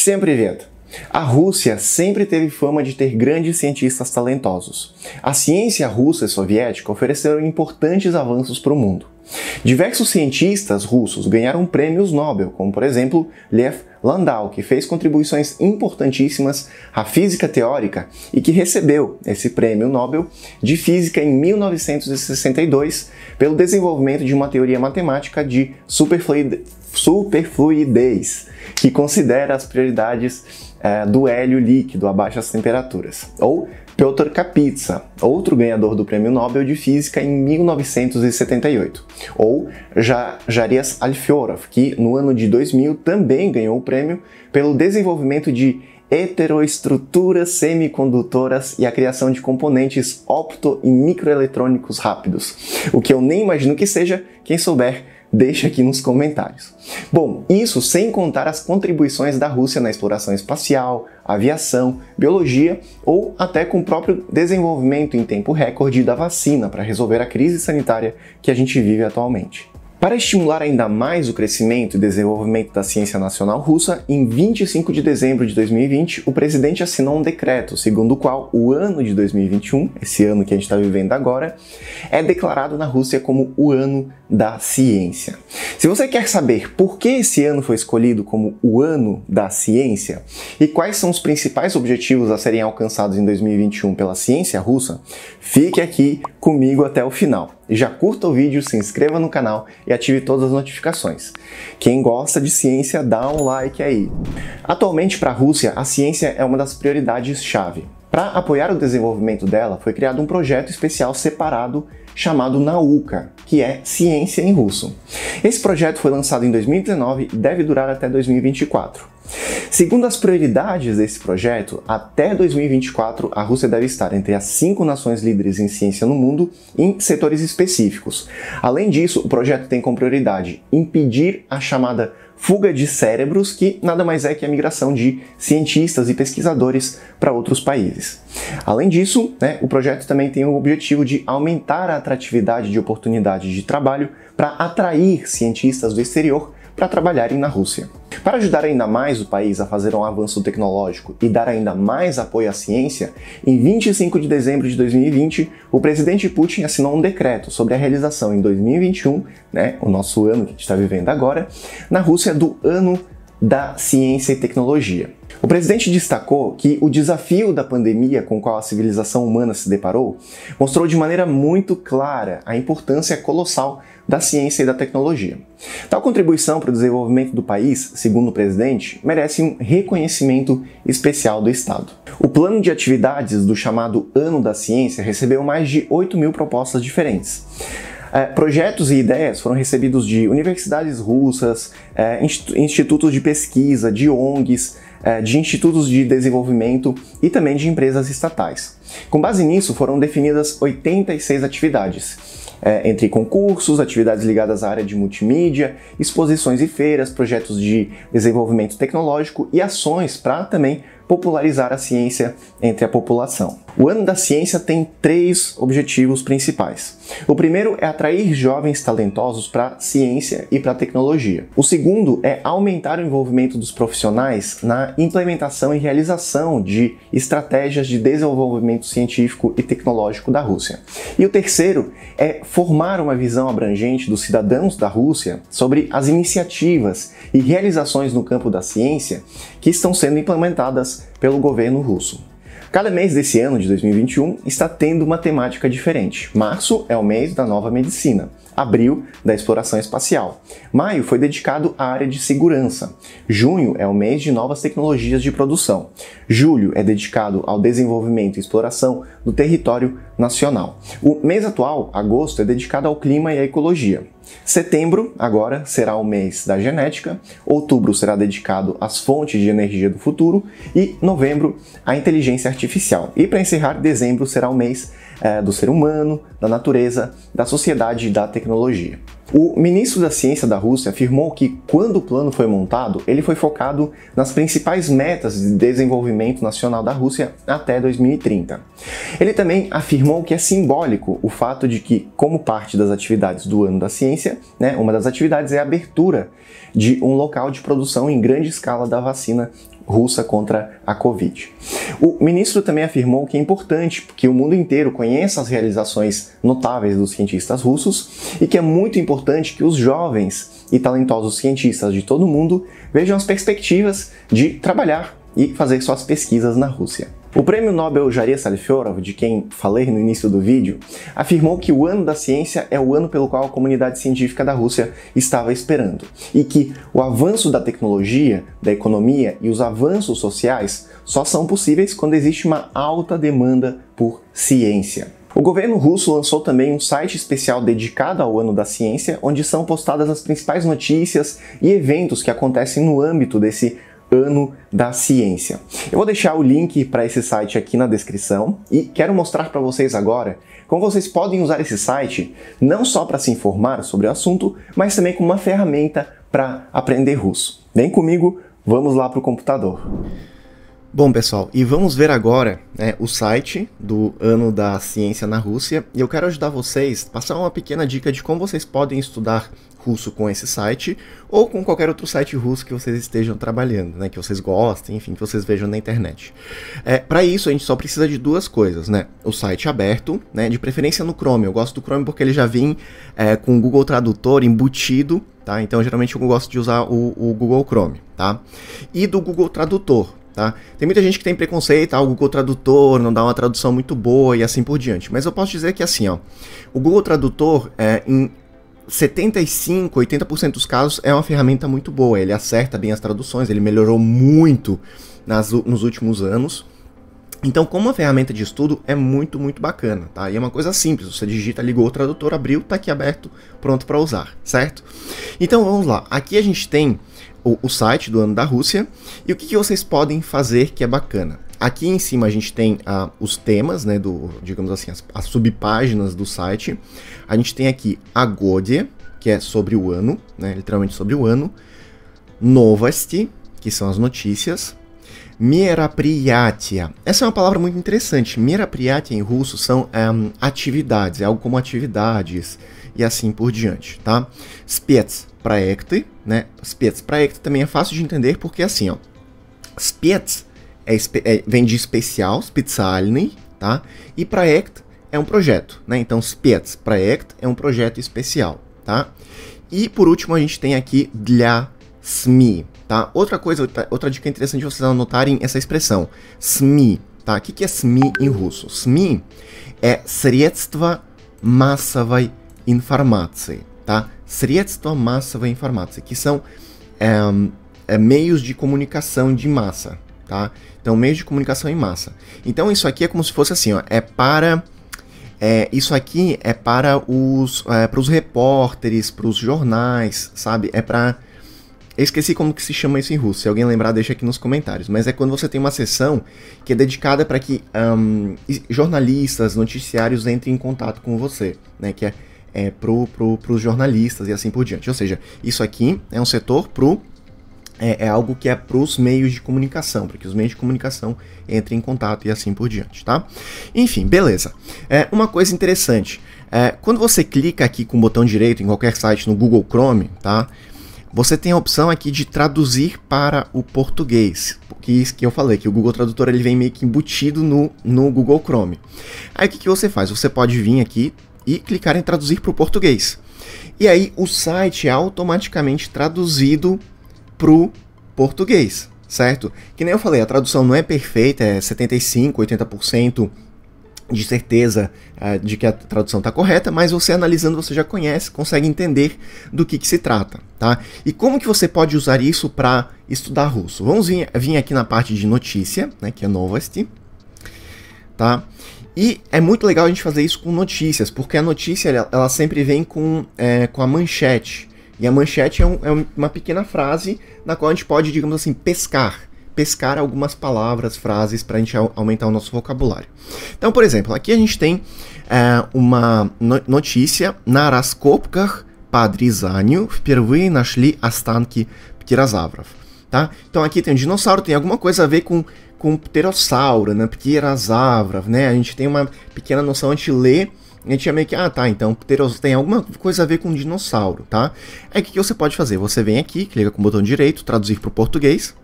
Всем привет! A Rússia sempre teve fama de ter grandes cientistas talentosos. A ciência russa e soviética ofereceram importantes avanços para o mundo. Diversos cientistas russos ganharam prêmios Nobel, como por exemplo Lev Landau, que fez contribuições importantíssimas à física teórica e que recebeu esse prêmio Nobel de Física em 1962 pelo desenvolvimento de uma teoria matemática de superfluidez que considera as prioridades é, do hélio líquido a baixas temperaturas, ou Piotr Kapitsa, outro ganhador do Prêmio Nobel de Física em 1978, ou Jarias Alfiorov, que no ano de 2000 também ganhou o prêmio pelo desenvolvimento de heteroestruturas semicondutoras e a criação de componentes opto e microeletrônicos rápidos. O que eu nem imagino que seja, quem souber Deixa aqui nos comentários. Bom, isso sem contar as contribuições da Rússia na exploração espacial, aviação, biologia ou até com o próprio desenvolvimento em tempo recorde da vacina para resolver a crise sanitária que a gente vive atualmente. Para estimular ainda mais o crescimento e desenvolvimento da ciência nacional russa, em 25 de dezembro de 2020, o presidente assinou um decreto segundo o qual o ano de 2021, esse ano que a gente está vivendo agora, é declarado na Rússia como o ano da Ciência. Se você quer saber por que esse ano foi escolhido como o Ano da Ciência e quais são os principais objetivos a serem alcançados em 2021 pela ciência russa, fique aqui comigo até o final. Já curta o vídeo, se inscreva no canal e ative todas as notificações. Quem gosta de ciência, dá um like aí. Atualmente, para a Rússia, a ciência é uma das prioridades-chave. Para apoiar o desenvolvimento dela, foi criado um projeto especial separado chamado Nauka, que é ciência em russo. Esse projeto foi lançado em 2019 e deve durar até 2024. Segundo as prioridades desse projeto, até 2024 a Rússia deve estar entre as cinco nações líderes em ciência no mundo em setores específicos. Além disso, o projeto tem como prioridade impedir a chamada fuga de cérebros, que nada mais é que a migração de cientistas e pesquisadores para outros países. Além disso, né, o projeto também tem o objetivo de aumentar a atratividade de oportunidades de trabalho para atrair cientistas do exterior para trabalharem na Rússia. Para ajudar ainda mais o país a fazer um avanço tecnológico e dar ainda mais apoio à ciência, em 25 de dezembro de 2020, o presidente Putin assinou um decreto sobre a realização em 2021, né, o nosso ano que a gente está vivendo agora, na Rússia do Ano da ciência e tecnologia. O presidente destacou que o desafio da pandemia com o qual a civilização humana se deparou mostrou de maneira muito clara a importância colossal da ciência e da tecnologia. Tal contribuição para o desenvolvimento do país, segundo o presidente, merece um reconhecimento especial do Estado. O plano de atividades do chamado Ano da Ciência recebeu mais de 8 mil propostas diferentes. É, projetos e ideias foram recebidos de universidades russas, é, institutos de pesquisa, de ONGs, é, de institutos de desenvolvimento e também de empresas estatais. Com base nisso, foram definidas 86 atividades. É, entre concursos, atividades ligadas à área de multimídia, exposições e feiras, projetos de desenvolvimento tecnológico e ações para também popularizar a ciência entre a população. O Ano da Ciência tem três objetivos principais. O primeiro é atrair jovens talentosos para a ciência e para a tecnologia. O segundo é aumentar o envolvimento dos profissionais na implementação e realização de estratégias de desenvolvimento científico e tecnológico da Rússia. E o terceiro é formar uma visão abrangente dos cidadãos da Rússia sobre as iniciativas e realizações no campo da ciência que estão sendo implementadas pelo governo russo. Cada mês desse ano de 2021 está tendo uma temática diferente. Março é o mês da nova medicina. Abril, da exploração espacial. Maio foi dedicado à área de segurança. Junho é o mês de novas tecnologias de produção. Julho é dedicado ao desenvolvimento e exploração do território nacional. O mês atual, agosto, é dedicado ao clima e à ecologia. Setembro, agora, será o mês da genética, outubro será dedicado às fontes de energia do futuro e novembro à inteligência artificial. E para encerrar, dezembro será o mês é, do ser humano, da natureza, da sociedade e da tecnologia. O ministro da Ciência da Rússia afirmou que, quando o plano foi montado, ele foi focado nas principais metas de desenvolvimento nacional da Rússia até 2030. Ele também afirmou que é simbólico o fato de que, como parte das atividades do Ano da Ciência, né, uma das atividades é a abertura de um local de produção em grande escala da vacina russa contra a Covid. O ministro também afirmou que é importante que o mundo inteiro conheça as realizações notáveis dos cientistas russos e que é muito importante que os jovens e talentosos cientistas de todo o mundo vejam as perspectivas de trabalhar e fazer suas pesquisas na Rússia. O prêmio Nobel Jair Salifiorov, de quem falei no início do vídeo, afirmou que o ano da ciência é o ano pelo qual a comunidade científica da Rússia estava esperando, e que o avanço da tecnologia, da economia e os avanços sociais só são possíveis quando existe uma alta demanda por ciência. O governo russo lançou também um site especial dedicado ao ano da ciência, onde são postadas as principais notícias e eventos que acontecem no âmbito desse Ano da Ciência. Eu vou deixar o link para esse site aqui na descrição e quero mostrar para vocês agora como vocês podem usar esse site não só para se informar sobre o assunto, mas também como uma ferramenta para aprender russo. Vem comigo, vamos lá para o computador. Bom, pessoal, e vamos ver agora né, o site do Ano da Ciência na Rússia. E eu quero ajudar vocês, passar uma pequena dica de como vocês podem estudar russo com esse site ou com qualquer outro site russo que vocês estejam trabalhando, né? Que vocês gostem, enfim, que vocês vejam na internet. É, Para isso a gente só precisa de duas coisas, né? O site aberto, né? De preferência no Chrome. Eu gosto do Chrome porque ele já vem é, com o Google Tradutor embutido, tá? Então geralmente eu gosto de usar o, o Google Chrome, tá? E do Google Tradutor, Tá? Tem muita gente que tem preconceito, ah, o Google Tradutor não dá uma tradução muito boa e assim por diante. Mas eu posso dizer que assim, ó, o Google Tradutor, é, em 75, 80% dos casos é uma ferramenta muito boa. Ele acerta bem as traduções, ele melhorou muito nas, nos últimos anos. Então, como uma ferramenta de estudo, é muito, muito bacana, tá? E é uma coisa simples, você digita, ligou o tradutor, abriu, tá aqui aberto, pronto para usar, certo? Então, vamos lá. Aqui a gente tem o, o, site do ano da Rússia, e o que, que vocês podem fazer que é bacana? Aqui em cima a gente tem ah, os temas, né, do, digamos assim, as, as subpáginas do site. A gente tem aqui Agode, que é sobre o ano, né, literalmente sobre o ano. Novosti, que são as notícias. Мероприятия. Essa é uma palavra muito interessante. Мероприятия em russo são um, ehm, atividades, é algo como atividades e assim por diante, tá? Спецпроекты, né? Спецпроекты também é fácil de entender porque é assim, ó. spets é, é, vem de especial, Spitzalny, tá? E Projekt é um projeto, né? Então, Spitz, Projekt é um projeto especial, tá? E por último, a gente tem aqui dla SMI, tá? Outra coisa, outra dica interessante vocês anotarem essa expressão, SMI, tá? O que, que é SMI em russo? SMI é Средства массовой информации, tá? Средства массовой информации, que são é, é, meios de comunicação de massa, tá? Então, meios de comunicação em massa. Então, isso aqui é como se fosse assim, ó, é para... É, isso aqui é para os, é, para os repórteres, para os jornais, sabe? É para... Eu esqueci como que se chama isso em russo. Se alguém lembrar, deixa aqui nos comentários. Mas é quando você tem uma sessão que é dedicada para que um, jornalistas, noticiários entrem em contato com você, né? Que é, é os pro, jornalistas e assim por diante. Ou seja, isso aqui é um setor para é, é algo que é para os meios de comunicação, para que os meios de comunicação entrem em contato e assim por diante, tá? Enfim, beleza. É, uma coisa interessante, é, quando você clica aqui com o botão direito em qualquer site no Google Chrome, tá? Você tem a opção aqui de traduzir para o português, que isso que eu falei, que o Google Tradutor ele vem meio que embutido no, no Google Chrome. Aí o que, que você faz? Você pode vir aqui e clicar em traduzir para o português. E aí o site é automaticamente traduzido pro português, certo? Que nem eu falei, a tradução não é perfeita, é 75, 80% de certeza uh, de que a tradução está correta, mas você analisando você já conhece, consegue entender do que, que se trata, tá? E como que você pode usar isso para estudar russo? Vamos vir, vir, aqui na parte de notícia, né, que é novosti, tá? E é muito legal a gente fazer isso com notícias, porque a notícia ela, ela sempre vem com, é, com a manchete, e a manchete é, um, é uma pequena frase na qual a gente pode, digamos assim, pescar pescar algumas palavras, frases para a gente aumentar o nosso vocabulário. Então, por exemplo, aqui a gente tem é, uma no notícia: na раскопках под впервые нашли останки птерозавров. Tá? Então aqui tem um dinossauro, tem alguma coisa a ver com com pterossauro, né? Pterossauro, né? A gente tem uma pequena noção, a gente lê a gente já é meio que, ah tá, então pteros tem alguma coisa a ver com dinossauro, tá? Aí é o que, que você pode fazer? Você vem aqui, clica com o botão direito, traduzir para o português,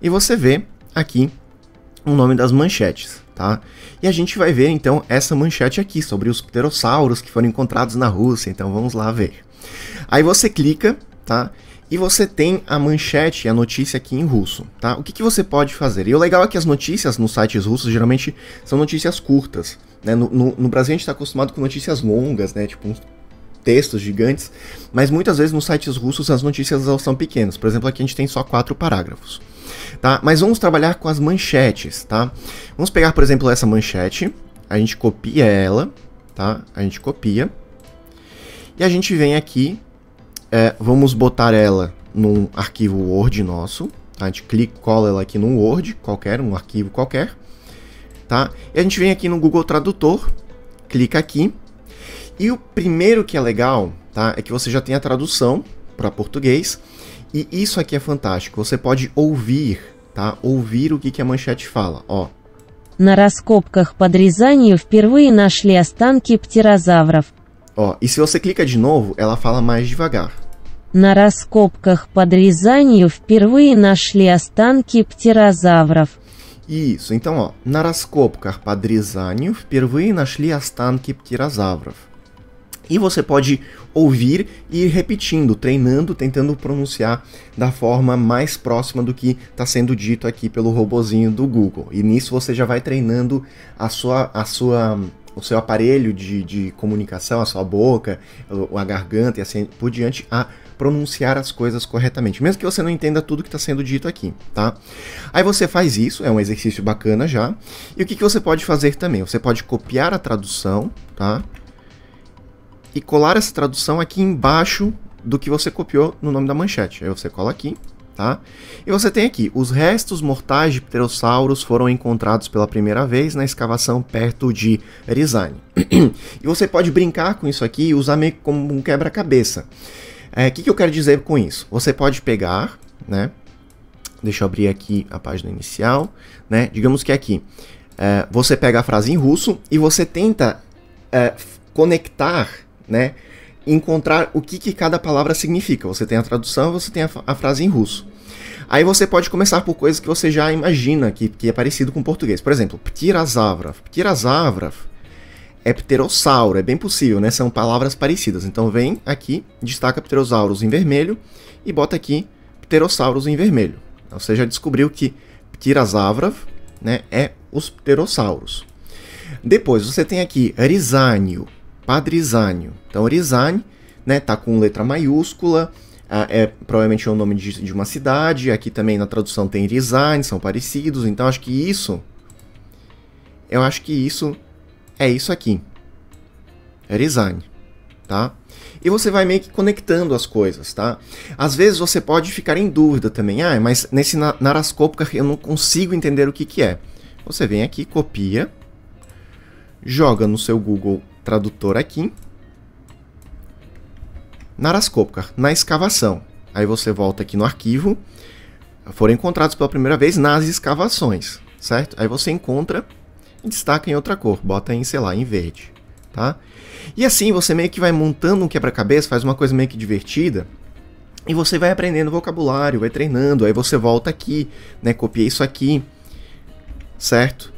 e você vê aqui o nome das manchetes, tá? E a gente vai ver então essa manchete aqui sobre os pterossauros que foram encontrados na Rússia, então vamos lá ver. Aí você clica, tá? E você tem a manchete, a notícia aqui em russo, tá? O que, que você pode fazer? E o legal é que as notícias nos sites russos geralmente são notícias curtas. Né? No, no, no, Brasil a gente está acostumado com notícias longas, né? Tipo, textos gigantes, mas muitas vezes nos sites russos as notícias são pequenas. Por exemplo, aqui a gente tem só quatro parágrafos. Tá? Mas vamos trabalhar com as manchetes, tá? Vamos pegar, por exemplo, essa manchete, a gente copia ela, tá? A gente copia. E a gente vem aqui, é, vamos botar ela num arquivo Word nosso, tá? A gente clica, cola ela aqui num Word qualquer, um arquivo qualquer tá? E a gente vem aqui no Google Tradutor, clica aqui. E o primeiro que é legal, tá? É que você já tem a tradução para português. E isso aqui é fantástico. Você pode ouvir, tá? Ouvir o que, que a manchete fala, ó. На раскопках под Рязанью впервые нашли останки птерозавров. Ó, e se você clica de novo, ela fala mais devagar. На раскопках под Рязанью впервые нашли останки птерозавров. Isso, então, ó, на раскопках под Рязанью впервые нашли останки птерозавров. E você pode ouvir e ir repetindo, treinando, tentando pronunciar da forma mais próxima do que está sendo dito aqui pelo robozinho do Google. E nisso você já vai treinando a sua, a sua, o seu aparelho de, de comunicação, a sua boca, a garganta e assim por diante, a pronunciar as coisas corretamente, mesmo que você não entenda tudo que está sendo dito aqui, tá? Aí você faz isso, é um exercício bacana já. E o que, que você pode fazer também? Você pode copiar a tradução, tá? E colar essa tradução aqui embaixo do que você copiou no nome da manchete. Aí você cola aqui, tá? E você tem aqui, os restos mortais de pterossauros foram encontrados pela primeira vez na escavação perto de Rizane. e você pode brincar com isso aqui e usar meio como um quebra-cabeça. O é, que, que eu quero dizer com isso? Você pode pegar, né? Deixa eu abrir aqui a página inicial, né? Digamos que aqui. É, você pega a frase em russo e você tenta é, conectar, né? Encontrar o que, que cada palavra significa. Você tem a tradução, você tem a, a frase em russo. Aí você pode começar por coisas que você já imagina que, que é parecido com português. Por exemplo, ptirazavrav. Ptirazavrav é pterossauro, é bem possível, né? São palavras parecidas. Então vem aqui, destaca pterossauros em vermelho e bota aqui pterossauros em vermelho. Então, você já descobriu que ptirasavra né, é os pterossauros. Depois você tem aqui risânio, padrisânio. Então risânio, né, tá com letra maiúscula, ah, é provavelmente é o nome de, de, uma cidade. Aqui também na tradução tem risânio, são parecidos. Então acho que isso eu acho que isso é isso aqui. É design, tá? E você vai meio que conectando as coisas, tá? Às vezes você pode ficar em dúvida também. Ah, mas nesse Narascope eu não consigo entender o que, que é. Você vem aqui, copia, joga no seu Google Tradutor aqui. Narascopcar, na escavação. Aí você volta aqui no arquivo. Foram encontrados pela primeira vez nas escavações, certo? Aí você encontra destaca em outra cor, bota em, sei lá, em verde, tá? E assim você meio que vai montando um quebra-cabeça, faz uma coisa meio que divertida, e você vai aprendendo vocabulário, vai treinando, aí você volta aqui, né, copia isso aqui, certo?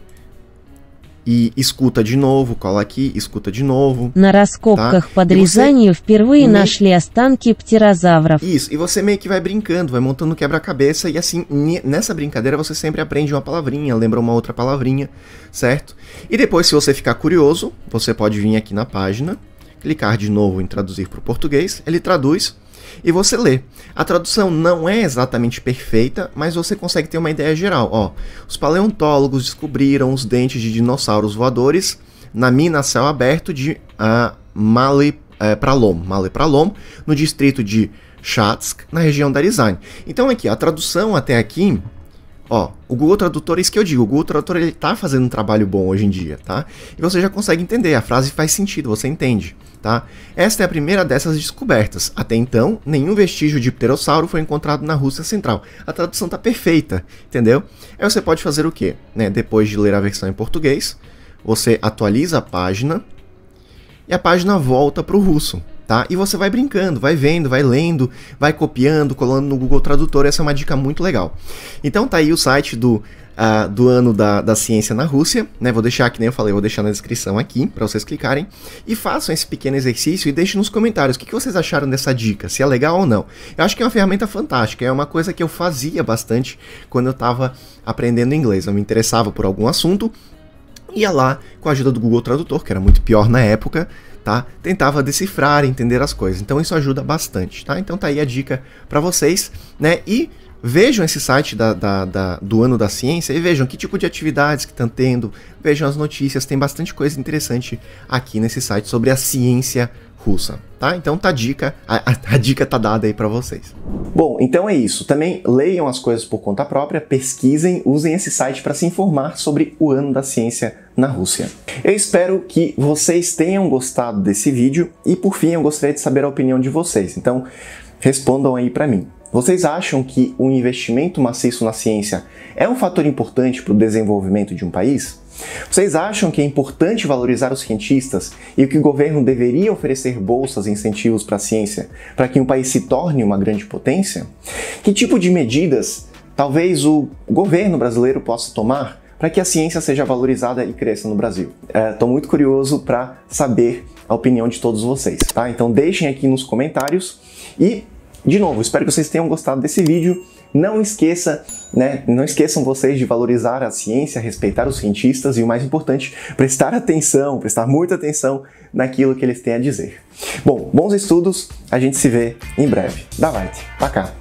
e escuta de novo, cola aqui, escuta de novo. На раскопках tá? под Рязанью впервые нашли останки птерозавров. Isso, e você meio que vai brincando, vai montando quebra-cabeça e assim, nessa brincadeira você sempre aprende uma palavrinha, lembra uma outra palavrinha, certo? E depois, se você ficar curioso, você pode vir aqui na página, clicar de novo em traduzir para o português, ele traduz e você lê. A tradução não é exatamente perfeita, mas você consegue ter uma ideia geral. Ó, os paleontólogos descobriram os dentes de dinossauros voadores na mina a céu aberto de uh, Male, uh, Pralom, Pralom, no distrito de Chatsk, na região da Rizan. Então aqui, a tradução até aqui Ó, o Google Tradutor, é isso que eu digo, o Google Tradutor ele tá fazendo um trabalho bom hoje em dia, tá? E você já consegue entender, a frase faz sentido, você entende tá? Esta é a primeira dessas descobertas. Até então, nenhum vestígio de pterossauro foi encontrado na Rússia Central. A tradução tá perfeita, entendeu? Aí você pode fazer o quê? Né? Depois de ler a versão em português, você atualiza a página e a página volta para o russo tá? E você vai brincando, vai vendo, vai lendo, vai copiando, colando no Google Tradutor. Essa é uma dica muito legal. Então tá aí o site do, uh, do ano da, da ciência na Rússia, né? Vou deixar que nem né? eu falei, vou deixar na descrição aqui para vocês clicarem e façam esse pequeno exercício e deixem nos comentários o que, que vocês acharam dessa dica, se é legal ou não. Eu acho que é uma ferramenta fantástica, é uma coisa que eu fazia bastante quando eu estava aprendendo inglês. Eu me interessava por algum assunto, ia lá com a ajuda do Google Tradutor, que era muito pior na época tá? Tentava decifrar, entender as coisas. Então isso ajuda bastante, tá? Então tá aí a dica para vocês, né? E Vejam esse site da, da, da, do Ano da Ciência e vejam que tipo de atividades que estão tendo, vejam as notícias, tem bastante coisa interessante aqui nesse site sobre a ciência russa, tá? Então tá a dica, a, a dica tá dada aí para vocês. Bom, então é isso. Também leiam as coisas por conta própria, pesquisem, usem esse site para se informar sobre o ano da ciência na Rússia. Eu espero que vocês tenham gostado desse vídeo e por fim eu gostaria de saber a opinião de vocês. Então respondam aí para mim. Vocês acham que o investimento maciço na ciência é um fator importante para o desenvolvimento de um país? Vocês acham que é importante valorizar os cientistas e que o governo deveria oferecer bolsas e incentivos para a ciência para que um país se torne uma grande potência? Que tipo de medidas talvez o governo brasileiro possa tomar para que a ciência seja valorizada e cresça no Brasil? Estou é, muito curioso para saber a opinião de todos vocês, tá? Então deixem aqui nos comentários e de novo, espero que vocês tenham gostado desse vídeo. Não esqueça, né? Não esqueçam vocês de valorizar a ciência, respeitar os cientistas e o mais importante, prestar atenção, prestar muita atenção naquilo que eles têm a dizer. Bom, bons estudos, a gente se vê em breve. Da Vite, pra cá.